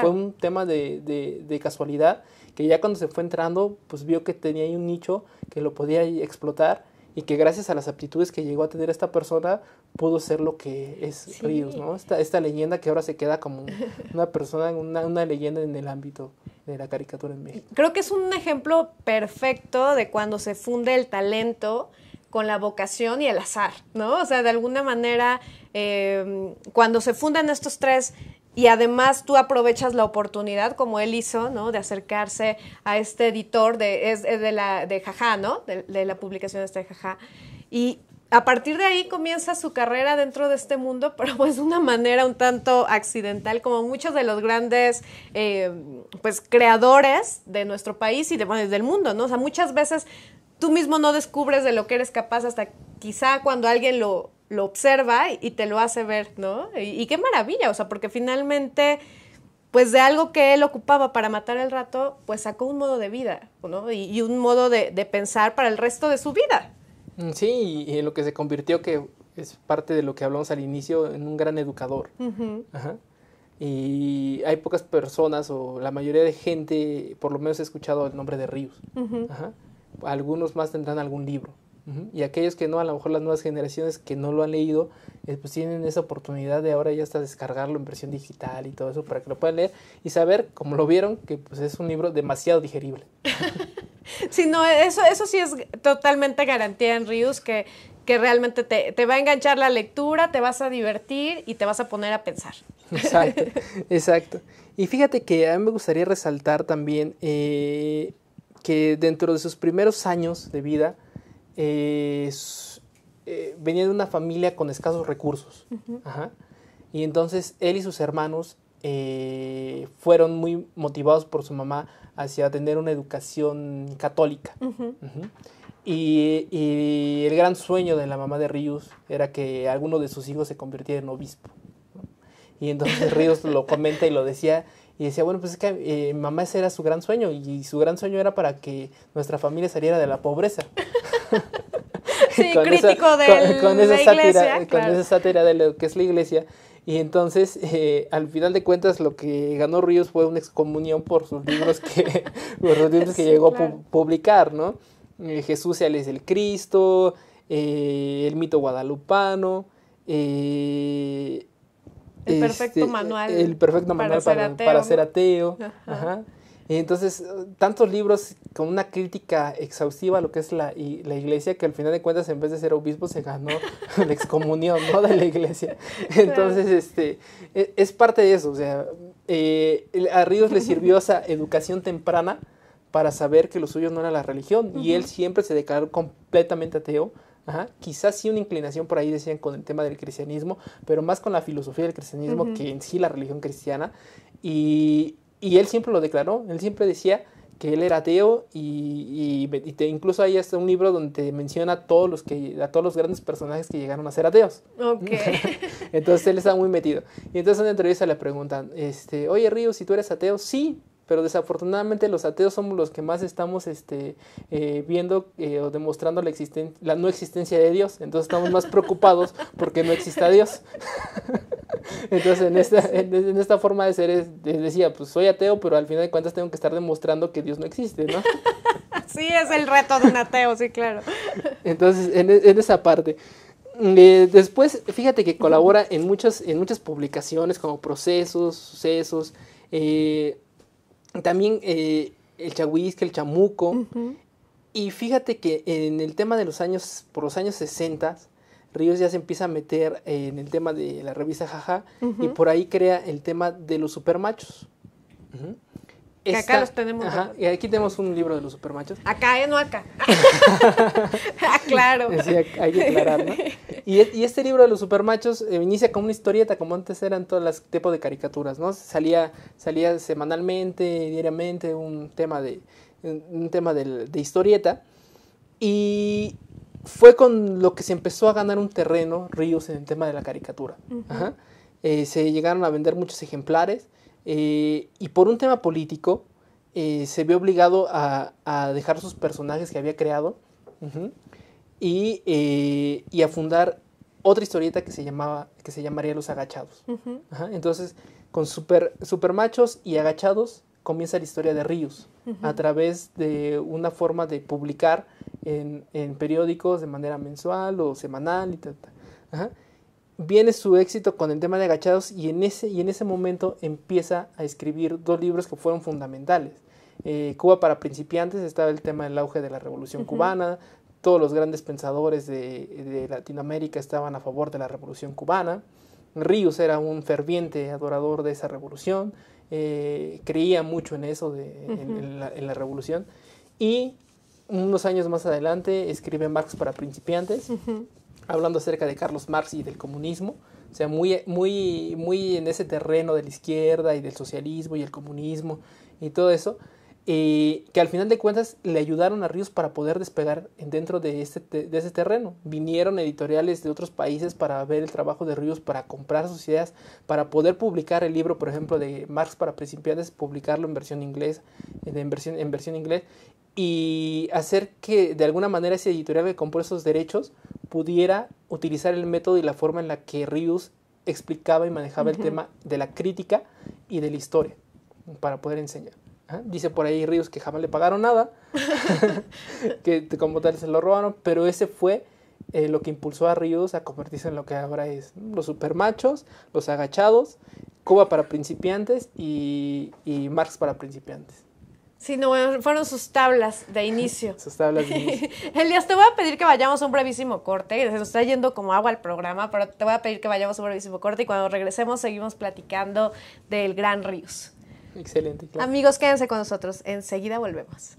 fue un tema de, de, casualidad, que ya cuando se fue entrando, pues vio que tenía ahí un nicho que lo podía explotar y que gracias a las aptitudes que llegó a tener esta persona, pudo ser lo que es Ríos, ¿no? Esta, esta leyenda que ahora se queda como una persona, una, una leyenda en el ámbito de la caricatura en mí Creo que es un ejemplo perfecto de cuando se funde el talento con la vocación y el azar, ¿no? O sea, de alguna manera, em, cuando se fundan estos tres y además tú aprovechas la oportunidad, como él hizo, ¿no? De acercarse a este editor de, es, de, la, de Jaja, ¿no? De, de la publicación esta de este Jaja. Y, a partir de ahí comienza su carrera dentro de este mundo, pero pues de una manera un tanto accidental, como muchos de los grandes eh, pues creadores de nuestro país y de, del mundo, ¿no? O sea, muchas veces tú mismo no descubres de lo que eres capaz hasta quizá cuando alguien lo, lo observa y te lo hace ver, ¿no? Y, qué maravilla, o sea, porque finalmente pues de algo que él ocupaba para matar el rato, pues sacó un modo de vida, ¿no? Y, un modo de, de pensar para el resto de su vida. Mm, sí, y en lo que se convirtió, que es parte de lo que hablamos al inicio, en un gran educador. Y hay pocas personas, o la mayoría de gente, por lo menos he escuchado el nombre de Ríos. Algunos más tendrán algún libro. Y aquellos que no, a lo mejor las nuevas generaciones que no lo han leído, eh, pues tienen esa oportunidad de ahora ya hasta descargarlo en versión digital y todo eso para que lo puedan leer y saber, como lo vieron, que pues es un libro demasiado digerible. Sí, no, eso, eso sí es totalmente garantía en Rius, que, que realmente te, va a enganchar la lectura, te vas a divertir y te vas a poner a pensar. Exacto, exacto. Y fíjate que a mí me gustaría resaltar también eh, que dentro de sus primeros años de vida eh, eh, venía de una familia con escasos recursos. Y entonces él y sus hermanos fueron muy motivados por su mamá hacia tener una educación católica. Y, el gran sueño de la mamá de Ríos era que alguno de sus hijos se convirtiera en obispo. Y entonces Ríos lo comenta y lo decía, y decía, bueno, pues es que eh, mamá ese era su gran sueño, y su gran sueño era para que nuestra familia saliera de la pobreza. sí, crítico esa, de la Con esa sátira de lo que es la iglesia, y entonces, eh, al final de cuentas, lo que ganó Ríos fue una excomunión por sus libros que, los libros que llegó a publicar, ¿no? Eh, Jesús es el Cristo, eh, el mito guadalupano, el perfecto este, manual. para, ser, ateo. Ajá. Entonces, tantos libros con una crítica exhaustiva a lo que es la, la iglesia, que al final de cuentas, en vez de ser obispo, se ganó la excomunión de la iglesia. Entonces, este, e, es, parte de eso. O sea, eh, a Ríos le sirvió esa educación temprana para saber que lo suyo no era la religión, y él siempre se declaró completamente ateo. Quizás sí una inclinación por ahí, decían, con el tema del cristianismo, pero más con la filosofía del cristianismo que en sí la religión cristiana. Y, y él siempre lo declaró, él siempre decía que él era ateo y, incluso hay hasta un libro donde menciona a todos los que a todos los grandes personajes que llegaron a ser ateos. entonces él está muy metido. Y entonces en la entrevista le preguntan, este, "Oye Río, si tú eres ateo?" "Sí." Pero desafortunadamente los ateos somos los que más estamos este, eh, viendo eh, o demostrando la, existen la no existencia de Dios. Entonces estamos más preocupados porque no exista Dios. Entonces, en esta, en, esta forma de ser, decía, pues soy ateo, pero al final de cuentas tengo que estar demostrando que Dios no existe, ¿no? sí, es el reto de un ateo, sí, claro. Entonces, en, e, esa parte. Eh, después, fíjate que colabora en muchas, en muchas publicaciones como procesos, sucesos. Eh, también eh, el chahuisque, el chamuco. Y fíjate que en el tema de los años, por los años 60, Ríos ya se empieza a meter en el tema de la revista Jaja y por ahí crea el tema de los supermachos. Uh acá los tenemos. y aquí tenemos un libro de los supermachos. Acá, ¿eh? no acá. ah, claro. hay que aclarar, Y, este libro de los supermachos eh, inicia como una historieta, como antes eran todos los tipos de caricaturas, ¿no? Salía, salía semanalmente, diariamente, un tema de, un tema de historieta. Y, fue con lo que se empezó a ganar un terreno Ríos en el tema de la caricatura. Eh, se llegaron a vender muchos ejemplares eh, y por un tema político eh, se vio obligado a, dejar sus personajes que había creado y, a fundar otra historieta que se, llamaba, que se llamaría Los Agachados. Entonces, con super, Supermachos y Agachados comienza la historia de Ríos a través de una forma de publicar en, periódicos de manera mensual o semanal y tal. Viene su éxito con el tema de agachados y en ese, y en ese momento empieza a escribir dos libros que fueron fundamentales. Eh, Cuba para principiantes estaba el tema del auge de la revolución cubana, todos los grandes pensadores de, Latinoamérica estaban a favor de la revolución cubana. Ríos era un ferviente adorador de esa revolución, eh, creía mucho en eso, en, la, en, la, revolución. Y unos años más adelante escribe Marx para principiantes, hablando acerca de Carlos Marx y del comunismo. O sea, muy, muy, muy en ese terreno de la izquierda y del socialismo y el comunismo y todo eso. Eh, que al final de cuentas le ayudaron a Ríos para poder despegar dentro de, este, ese terreno. Vinieron editoriales de otros países para ver el trabajo de Ríos, para comprar sus ideas, para poder publicar el libro, por ejemplo, de Marx para principiantes, publicarlo en versión inglés, en versión inglés, y hacer que de alguna manera ese editorial que compró esos derechos pudiera utilizar el método y la forma en la que Ríos explicaba y manejaba el tema de la crítica y de la historia para poder enseñar. Dice por ahí Ríos que jamás le pagaron nada, que como tal se lo robaron, pero ese fue eh, lo que impulsó a Ríos a convertirse en lo que ahora es los supermachos, los agachados, Cuba para principiantes y, y Marx para principiantes no fueron sus tablas de inicio. sus tablas de inicio. Elias, te voy a pedir que vayamos a un brevísimo corte. Se nos está yendo como agua el programa, pero te voy a pedir que vayamos a un brevísimo corte y cuando regresemos seguimos platicando del Gran Ríos. Excelente. Amigos, quédense con nosotros. Enseguida volvemos.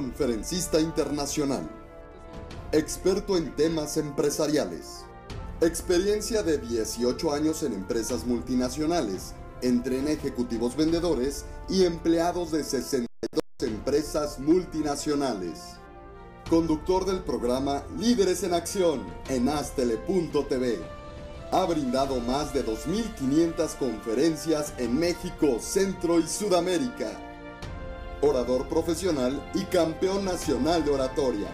Conferencista internacional. Experto en temas empresariales. Experiencia de 18 años en empresas multinacionales. Entrena ejecutivos vendedores y empleados de 62 empresas multinacionales. Conductor del programa Líderes en Acción en Astele.tv. Ha brindado más de 2.500 conferencias en México, Centro y Sudamérica orador profesional y campeón nacional de oratoria.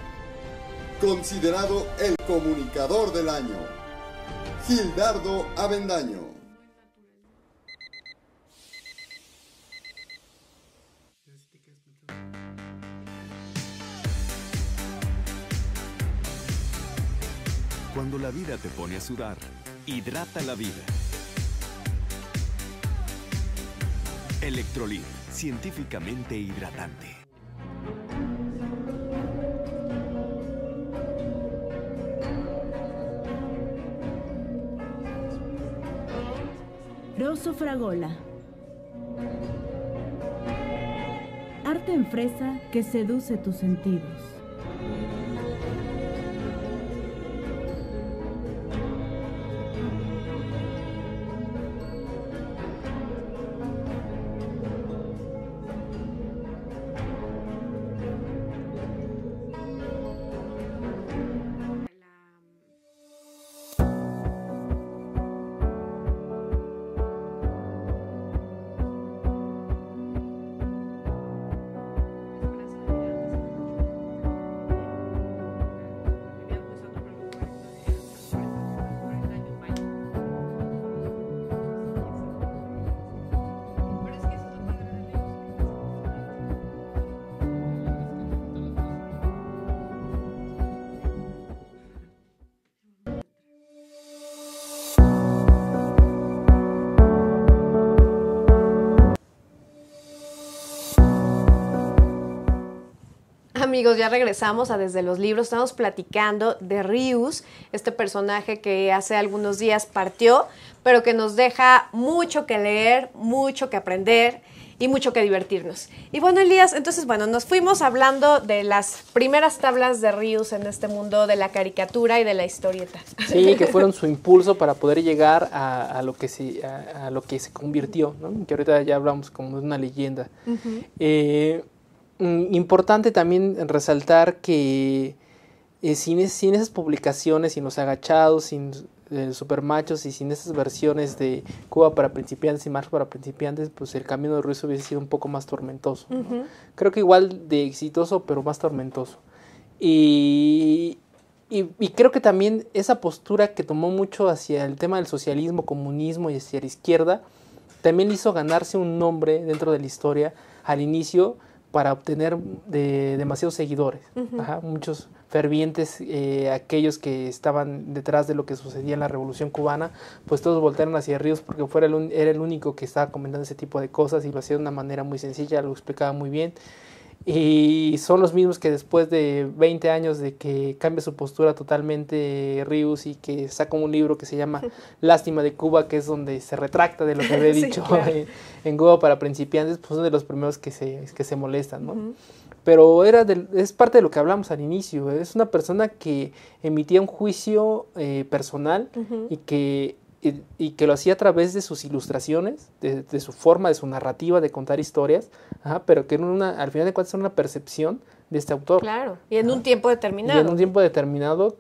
Considerado el comunicador del año, Gildardo Avendaño. Cuando la vida te pone a sudar, hidrata la vida. Electrolit científicamente hidratante. Rosso Fragola. Arte en fresa que seduce tus sentidos. amigos, ya regresamos a Desde los Libros. Estamos platicando de Rius, este personaje que hace algunos días partió, pero que nos deja mucho que leer, mucho que aprender y mucho que divertirnos. Y bueno, Elías, entonces, bueno, nos fuimos hablando de las primeras tablas de Rius en este mundo de la caricatura y de la historieta. Sí, que fueron su impulso para poder llegar a, lo, que se, a, lo que se convirtió, ¿no? que ahorita ya hablamos como de una leyenda. Mm, importante también resaltar que eh, sin, esas publicaciones, sin los agachados, sin eh, supermachos y sin esas versiones de Cuba para principiantes y más para principiantes, pues el camino de Ruiz hubiese sido un poco más tormentoso. Creo que igual de exitoso, pero más tormentoso. Y, y, creo que también esa postura que tomó mucho hacia el tema del socialismo, comunismo y hacia la izquierda, también hizo ganarse un nombre dentro de la historia al inicio para obtener de, demasiados seguidores, muchos fervientes, eh, aquellos que estaban detrás de lo que sucedía en la Revolución Cubana, pues todos voltearon hacia Ríos porque fuera era el único que estaba comentando ese tipo de cosas y lo hacía de una manera muy sencilla, lo explicaba muy bien y son los mismos que después de 20 años de que cambia su postura totalmente Rius y que saca un libro que se llama Lástima de Cuba, que es donde se retracta de lo que había dicho en, Cuba para principiantes, pues son de los primeros que se, molestan, ¿no? Pero era es parte de lo que hablamos al inicio, es una persona que emitía un juicio eh, personal y que y, que lo hacía a través de sus ilustraciones, de, su forma, de su narrativa, de contar historias, pero que en una, al final de cuentas era una percepción de este autor. Claro, y en un tiempo determinado. Y en un tiempo determinado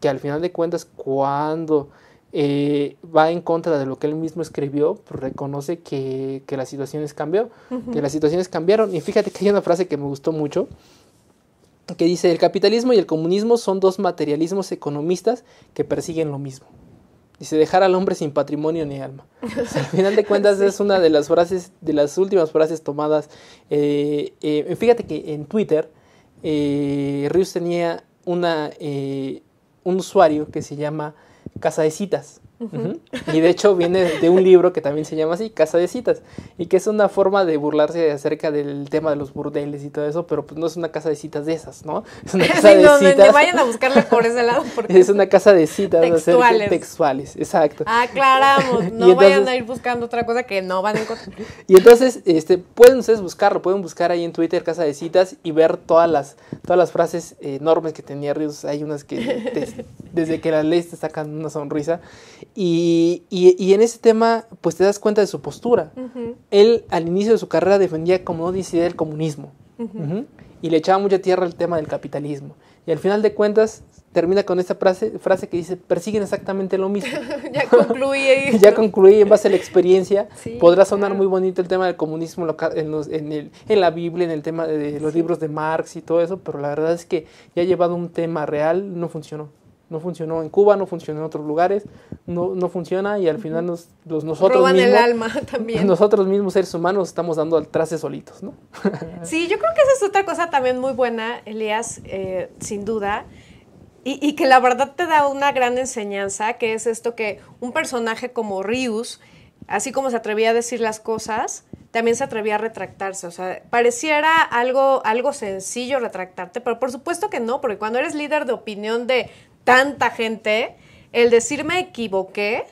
que al final de cuentas cuando eh, va en contra de lo que él mismo escribió, pues, reconoce que, las situaciones cambió, que las situaciones cambiaron. Y fíjate que hay una frase que me gustó mucho, que dice, el capitalismo y el comunismo son dos materialismos economistas que persiguen lo mismo. Dice, dejar al hombre sin patrimonio ni alma. al final de cuentas es una de las frases, de las últimas frases tomadas. Eh, eh, fíjate que en Twitter, eh, Rius tenía una, un usuario que se llama Casa de Citas. Y de hecho viene de un libro que también se llama así, Casa de Citas, y que es una forma de burlarse acerca del tema de los burdeles y todo eso, pero pues no es una casa de citas de esas, ¿no? Es una casa de citas. No, vayan a buscarle por ese lado. Porque es una casa de citas textuales. textuales, exacto. Aclaramos, no vayan a ir buscando otra cosa que no van a encontrar. Y entonces, este, pueden ustedes buscarlo, pueden buscar ahí en Twitter Casa de Citas y ver todas las, todas las frases enormes que tenía Ríos. Hay unas que desde que las lees te sacan una sonrisa. Y, y, en ese tema, pues te das cuenta de su postura. Él al inicio de su carrera defendía como no el comunismo y le echaba mucha tierra al tema del capitalismo. Y al final de cuentas termina con esta frase, frase que dice, persiguen exactamente lo mismo. ya concluí ya concluí en base a la experiencia. Podrá sonar muy bonito el tema del comunismo en, la Biblia, en el tema de los libros de Marx y todo eso, pero la verdad es que ya llevado un tema real no funcionó no funcionó en Cuba, no funcionó en otros lugares, no, no funciona y al final nos, nosotros Roban mismos, el alma también. Nosotros mismos seres humanos estamos dando al trace solitos, ¿no? sí, yo creo que esa es otra cosa también muy buena, Elías, eh, sin duda. Y, que la verdad te da una gran enseñanza, que es esto que un personaje como Rius, así como se atrevía a decir las cosas, también se atrevía a retractarse. O sea, pareciera algo, algo sencillo retractarte, pero por supuesto que no, porque cuando eres líder de opinión de, tanta gente, el decirme equivoqué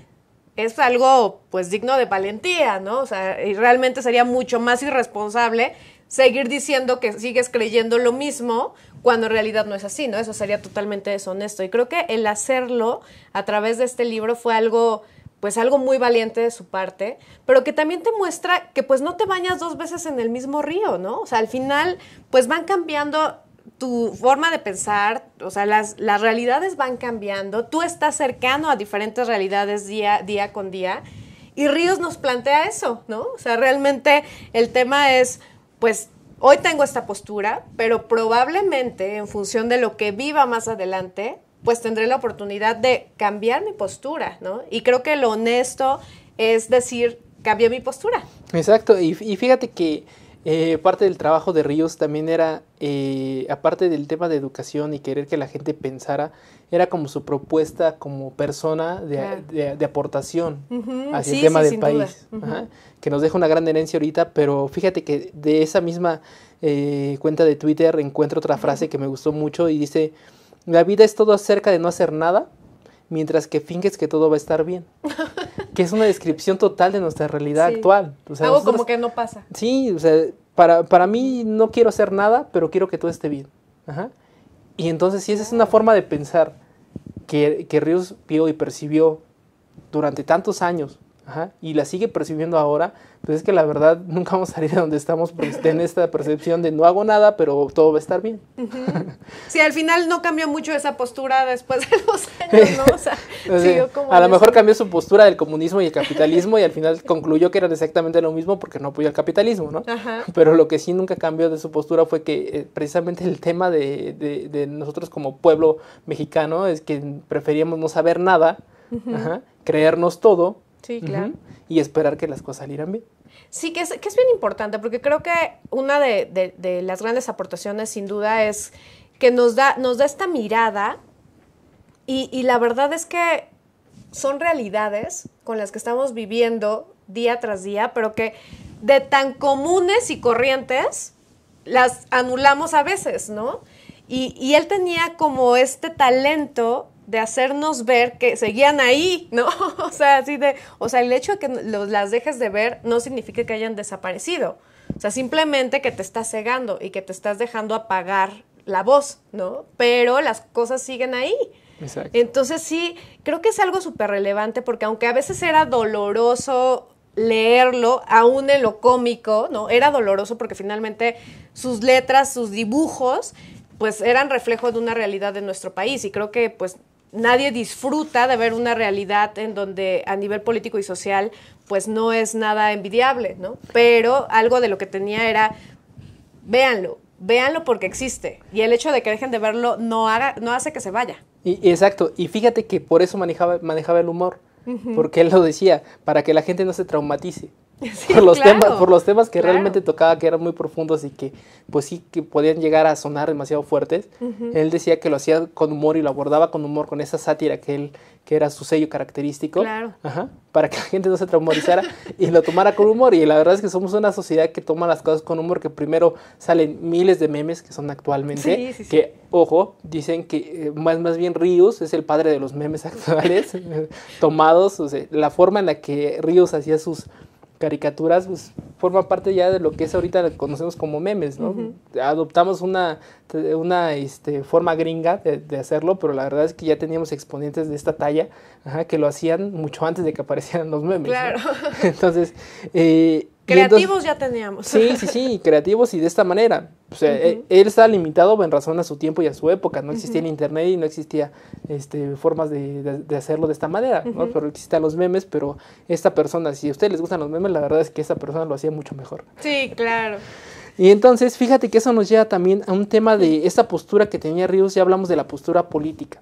es algo pues digno de valentía, ¿no? O sea, y realmente sería mucho más irresponsable seguir diciendo que sigues creyendo lo mismo cuando en realidad no es así, ¿no? Eso sería totalmente deshonesto. Y creo que el hacerlo a través de este libro fue algo pues algo muy valiente de su parte, pero que también te muestra que pues no te bañas dos veces en el mismo río, ¿no? O sea, al final pues van cambiando tu forma de pensar, o sea, las, las realidades van cambiando, tú estás cercano a diferentes realidades día, día con día, y Ríos nos plantea eso, ¿no? O sea, realmente el tema es, pues, hoy tengo esta postura, pero probablemente en función de lo que viva más adelante, pues tendré la oportunidad de cambiar mi postura, ¿no? Y creo que lo honesto es decir, cambié mi postura. Exacto, y fíjate que eh, parte del trabajo de Ríos también era, eh, aparte del tema de educación y querer que la gente pensara, era como su propuesta como persona de, aportación hacia el tema del país, que nos deja una gran herencia ahorita, pero fíjate que de esa misma eh, cuenta de Twitter encuentro otra frase que me gustó mucho y dice, la vida es todo acerca de no hacer nada, mientras que finges que todo va a estar bien. que es una descripción total de nuestra realidad actual. Algo como que no pasa. Sí, o sea, para, mí no quiero hacer nada, pero quiero que todo esté bien. Ajá. Y entonces, si esa es una ah. forma de pensar que, que Ríos vio y percibió durante tantos años, y la sigue percibiendo ahora, pues es que la verdad nunca vamos a salir de donde estamos porque en esta percepción de no hago nada, pero todo va a estar bien. si Sí, al final no cambió mucho esa postura después de los años, O sea, a lo mejor cambió su postura del comunismo y el capitalismo y al final concluyó que eran exactamente lo mismo porque no apoyó al capitalismo, ¿no? Pero lo que sí nunca cambió de su postura fue que eh, precisamente el tema de, nosotros como pueblo mexicano es que preferíamos no saber nada, creernos todo Sí, claro. Y esperar que las cosas salieran bien. Sí, que es, que es bien importante, porque creo que una de, las grandes aportaciones, sin duda, es que nos da, nos da esta mirada y, la verdad es que son realidades con las que estamos viviendo día tras día, pero que de tan comunes y corrientes las anulamos a veces, ¿no? Y, y, él tenía como este talento de hacernos ver que seguían ahí, ¿no? o sea, así de, o sea, el hecho de que los, las dejes de ver no significa que hayan desaparecido. O sea, simplemente que te estás cegando y que te estás dejando apagar la voz, ¿no? Pero las cosas siguen ahí. Exacto. Entonces sí, creo que es algo súper relevante porque aunque a veces era doloroso leerlo, aún en lo cómico, ¿no? Era doloroso porque finalmente sus letras, sus dibujos, pues eran reflejo de una realidad de nuestro país y creo que pues nadie disfruta de ver una realidad en donde a nivel político y social pues no es nada envidiable, ¿no? Pero algo de lo que tenía era, véanlo, véanlo porque existe. Y el hecho de que dejen de verlo no, haga, no hace que se vaya. Y, exacto, y fíjate que por eso manejaba, manejaba el humor, porque él lo decía, para que la gente no se traumatice. por, los temas, por los temas que realmente tocaba, que eran muy profundos y que, pues sí, que podían llegar a sonar demasiado fuertes. Él decía que lo hacía con humor y lo abordaba con humor, con esa sátira que él, que era su sello característico. Ajá, para que la gente no se traumatizara y lo tomara con humor. Y la verdad es que somos una sociedad que toma las cosas con humor, que primero salen miles de memes que son actualmente, que, ojo, dicen que eh, más, más bien Ríos es el padre de los memes actuales, tomados, o sea, la forma en la que Ríos hacía sus caricaturas pues, forma parte ya de lo que es ahorita lo conocemos como memes, ¿no? Adoptamos una, una este, forma gringa de, hacerlo, pero la verdad es que ya teníamos exponentes de esta talla que lo hacían mucho antes de que aparecieran los memes. Claro. Entonces, eh, Creativos ya teníamos. Sí, sí, sí, creativos y de esta manera. O sea, e, él estaba limitado en razón a su tiempo y a su época. No existía internet y no existía este, formas de, hacerlo de esta manera. ¿no? Pero existían los memes, pero esta persona, si a ustedes les gustan los memes, la verdad es que esta persona lo hacía mucho mejor. Sí, claro. Y entonces, fíjate que eso nos lleva también a un tema de esta postura que tenía Ríos. Ya hablamos de la postura política,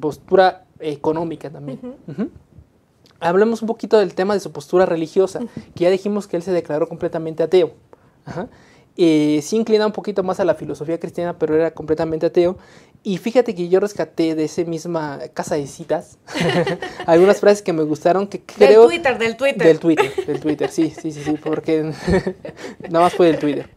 postura económica también hablemos un poquito del tema de su postura religiosa, que ya dijimos que él se declaró completamente ateo. Eh, sí inclina un poquito más a la filosofía cristiana, pero era completamente ateo. Y fíjate que yo rescaté de esa misma casa de citas algunas frases que me gustaron que creo... Del Twitter, del Twitter. Del Twitter, del Twitter, sí, sí, sí, porque nada más fue del Twitter.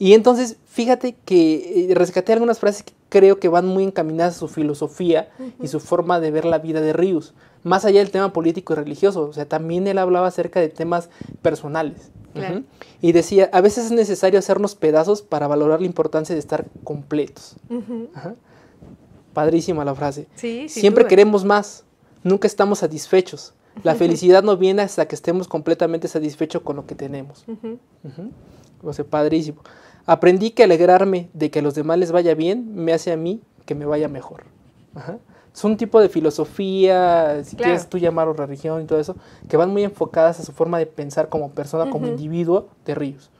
Y entonces, fíjate que eh, rescaté algunas frases que creo que van muy encaminadas a su filosofía y su forma de ver la vida de Rius más allá del tema político y religioso, o sea, también él hablaba acerca de temas personales. Y decía, a veces es necesario hacernos pedazos para valorar la importancia de estar completos. Padrísima la frase. Siempre queremos más, nunca estamos satisfechos. La felicidad no viene hasta que estemos completamente satisfechos con lo que tenemos. O sea, padrísimo. Aprendí que alegrarme de que a los demás les vaya bien me hace a mí que me vaya mejor. Ajá es un tipo de filosofía, si quieres tú llamarlo religión y todo eso, que van muy enfocadas a su forma de pensar como persona, como individuo de Ríos.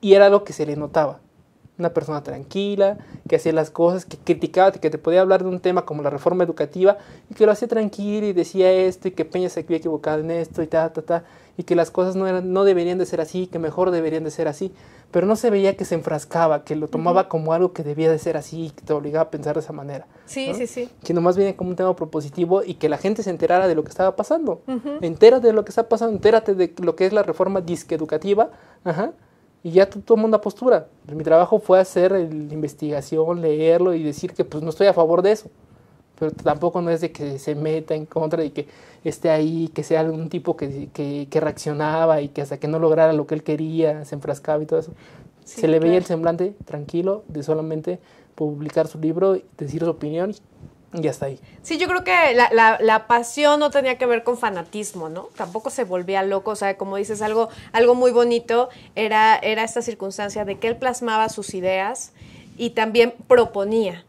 Y era lo que se le notaba. Una persona tranquila, que hacía las cosas, que criticaba, que te podía hablar de un tema como la reforma educativa, y que lo hacía tranquilo y decía esto, y que Peña se había equivocado en esto, y ta, ta, ta y que las cosas no, eran, no deberían de ser así, que mejor deberían de ser así, pero no se veía que se enfrascaba, que lo tomaba como algo que debía de ser así, que te obligaba a pensar de esa manera. Sí, sí, sí. que más bien como un tema propositivo y que la gente se enterara de lo que estaba pasando. Entérate de lo que está pasando, entérate de lo que es la reforma disque educativa, ajá, y ya tú tomas una postura. mi trabajo fue hacer la investigación, leerlo y decir que pues no estoy a favor de eso pero tampoco no es de que se meta en contra y que esté ahí, que sea algún tipo que, reaccionaba y que hasta que no lograra lo que él quería, se enfrascaba y todo eso. se le veía el semblante tranquilo de solamente publicar su libro, decir su opinión y hasta ahí. Sí, yo creo que la, pasión no tenía que ver con fanatismo, ¿no? Tampoco se volvía loco, o sea, como dices, algo, algo muy bonito era, era esta circunstancia de que él plasmaba sus ideas y también proponía.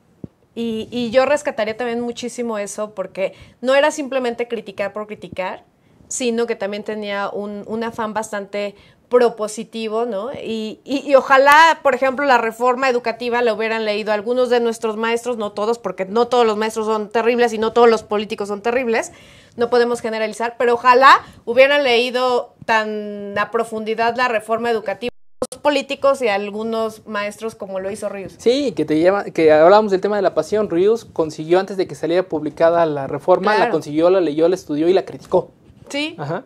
Y, yo rescataría también muchísimo eso porque no era simplemente criticar por criticar, sino que también tenía un, afán bastante propositivo, ¿no? Y, y, y, ojalá, por ejemplo, la reforma educativa la hubieran leído algunos de nuestros maestros, no todos, porque no todos los maestros son terribles y no todos los políticos son terribles, no podemos generalizar, pero ojalá hubieran leído tan a profundidad la reforma educativa políticos y algunos maestros como lo hizo Ríos. Sí, que te lleva, que hablábamos del tema de la pasión. Ríos consiguió antes de que saliera publicada la reforma, la consiguió, la leyó, la estudió y la criticó. Sí. Ajá.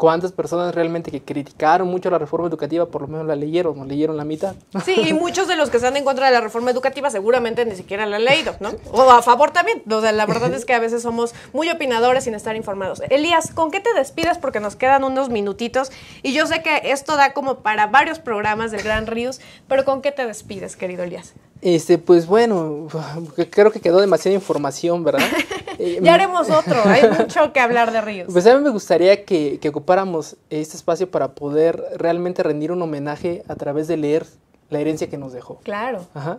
¿Cuántas personas realmente que criticaron mucho la reforma educativa por lo menos la leyeron no leyeron la mitad? Sí, y muchos de los que están en contra de la reforma educativa seguramente ni siquiera la han leído, ¿no? O a favor también. O la verdad es que a veces somos muy opinadores sin estar informados. Elías, ¿con qué te despides? Porque nos quedan unos minutitos y yo sé que esto da como para varios programas del Gran Ríos, pero ¿con qué te despides, querido Elías? Este, pues bueno, creo que quedó demasiada información, ¿verdad? ya haremos otro, hay mucho que hablar de Ríos. Pues a mí me gustaría que, ocupáramos este espacio para poder realmente rendir un homenaje a través de leer la herencia que nos dejó. Claro. Ajá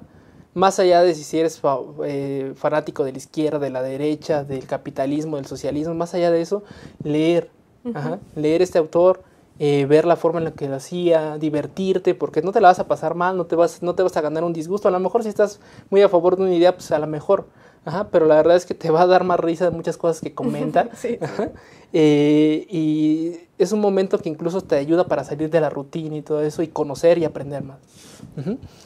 más allá de si eres eh, fanático de la izquierda, de la derecha, del capitalismo, del socialismo, más allá de eso, leer, ajá, leer este autor, eh, ver la forma en la que lo hacía, divertirte, porque no te la vas a pasar mal, no te vas, no te vas a ganar un disgusto. A lo mejor si estás muy a favor de una idea, pues a lo mejor, Ajá, pero la verdad es que te va a dar más risa de muchas cosas que comentan. Eh, y es un momento que incluso te ayuda para salir de la rutina y todo eso y conocer y aprender más.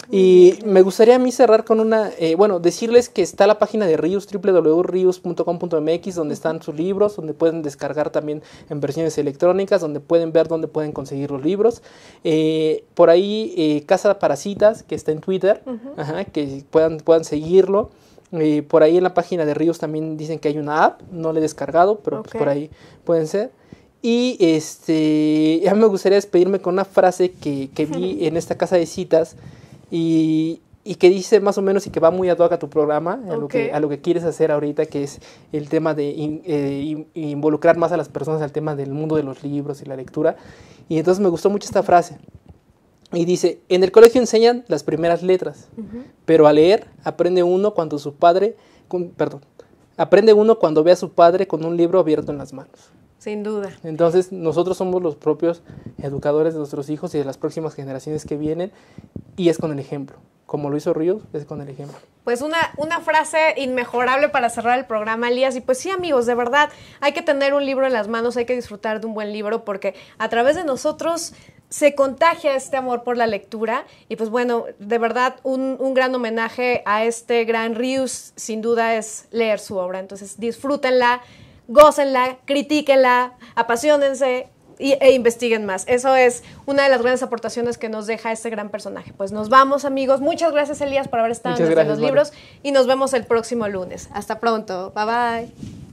Y me gustaría a mí cerrar con una, eh, bueno, decirles que está la página de Rius, www.rius.com.mx, donde están sus libros, donde pueden descargar también en versiones electrónicas, donde pueden ver dónde pueden conseguir los libros. Eh, por ahí Casa Parasitas, que está en Twitter, ajá, que puedan, puedan seguirlo por ahí en la página de Ríos también dicen que hay una app, no la he descargado, pero pues, por ahí pueden ser. Y este, a mí me gustaría despedirme con una frase que, vi en esta casa de citas y, que dice más o menos y que va muy ad hoc a tu programa, a, lo que, a lo que quieres hacer ahorita, que es el tema de eh, involucrar más a las personas al tema del mundo de los libros y la lectura. Y entonces me gustó mucho esta frase. Y dice, en el colegio enseñan las primeras letras, pero a leer aprende uno cuando su padre, perdón, aprende uno cuando ve a su padre con un libro abierto en las manos. Sin duda. Entonces nosotros somos los propios educadores de nuestros hijos y de las próximas generaciones que vienen y es con el ejemplo. Como lo hizo Ríos, es con el ejemplo. Pues una, una frase inmejorable para cerrar el programa, Elías. Y pues sí, amigos, de verdad, hay que tener un libro en las manos, hay que disfrutar de un buen libro porque a través de nosotros se contagia este amor por la lectura y pues bueno, de verdad un, gran homenaje a este gran Rius sin duda es leer su obra, entonces disfrútenla, gócenla, critíquenla, apasionense e investiguen más. Eso es una de las grandes aportaciones que nos deja este gran personaje. Pues nos vamos amigos, muchas gracias Elías por haber estado en los libros y nos vemos el próximo lunes. Hasta pronto, bye bye.